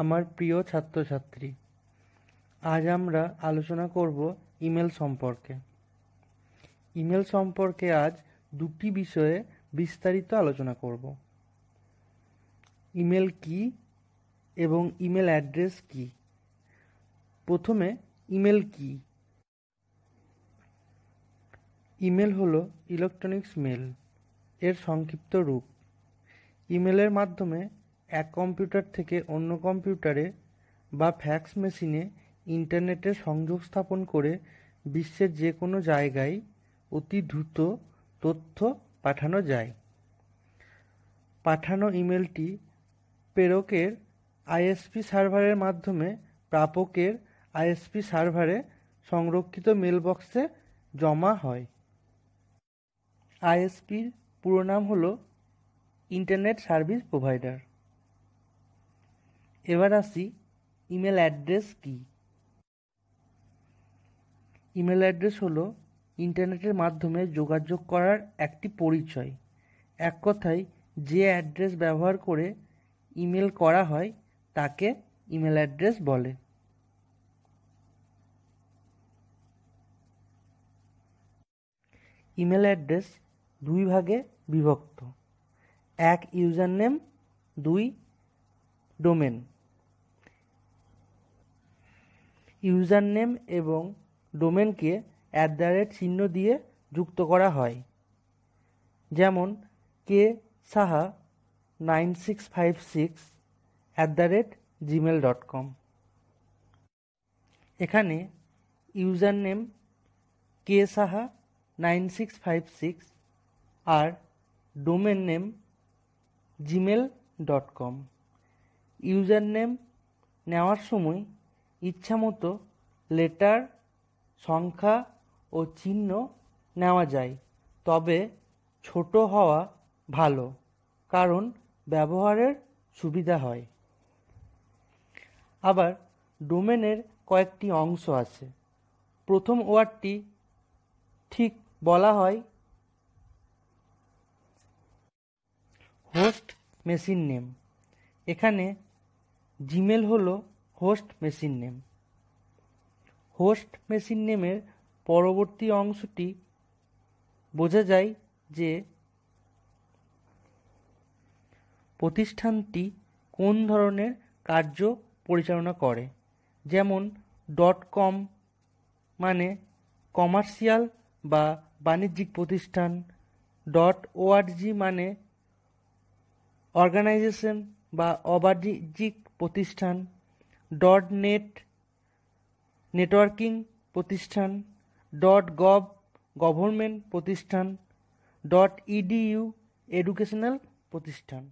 আমার প্রিয় ছাত্রছাত্রী আজ আমরা আলোচনা করব ইমেল সম্পর্কে ইমেল সম্পর্কে আজ দুটি বিষয়ে বিস্তারিত আলোচনা করব ইমেল কি এবং ইমেল অ্যাড্রেস কি প্রথমে ইমেল কি ইমেল হলো ইলেকট্রনিক্স মেল এর সংক্ষিপ্ত রূপ ইমেলের মাধ্যমে এক কম্পিউটার থেকে অন্য কম্পিউটারে বা ফ্যাক্স মেশিনে ইন্টারনেটের সংযোগ স্থাপন করে বিশ্বের যে কোনো জায়গায় অতি দ্রুত তথ্য পাঠানো যায় পাঠানো ইমেলটি প্রেরকের আইএসপি সার্ভারের মাধ্যমে প্রাপকের আইএসপি সার্ভারে সংরক্ষিত মেলবক্সে জমা হয় আইএসপির পুরো নাম হলো ইন্টারনেট সার্ভিস প্রোভাইডার এবার আসি ইমেল অ্যাড্রেস কি ইমেল অ্যাড্রেস হলো ইন্টারনেটের মাধ্যমে যোগাযোগ করার একটি পরিচয় এক কথায় যে অ্যাড্রেস ব্যবহার করে ইমেল করা হয় তাকে ইমেল অ্যাড্রেস বলে ইমেল অ্যাড্রেস দুই ভাগে বিভক্ত এক ইউজার নেম দুই ডোমেন ইউজার নেম এবং ডোমেনকে অ্যাট দ্য রেট চিহ্ন দিয়ে যুক্ত করা হয় যেমন K Saha nine six five six at the rate Gmail dot com এখানে user name K Saha nine six five six আর domain name Gmail dot com user name নেওয়ার সময় ইচ্ছামতো লেটার সংখ্যা ও চিহ্ন নেওয়া যায় তবে ছোট হওয়া ভালো কারণ ব্যবহারের সুবিধা হয় আবার ডোমেনের কয়েকটি অংশ আছে প্রথম ওয়ার্ডটি ঠিক বলা হয় হোস্ট মেশিন নেম এখানে জিমেল হলো host machine name host machine নেমের পরবর্তী অংশটি বোঝা যায় যে প্রতিষ্ঠানটি কোন ধরনের কার্য পরিচালনা করে যেমন ডট কম মানে কমার্শিয়াল বা বাণিজ্যিক প্রতিষ্ঠান ডট ওআরজি মানে অর্গানাইজেশন বা অবাণিজ্যিক প্রতিষ্ঠান ডট নেট নেটওয়ার্কিং প্রতিষ্ঠান ডট গভ গভর্নমেন্ট প্রতিষ্ঠান ডট ইডিইউ এডুকেশনাল প্রতিষ্ঠান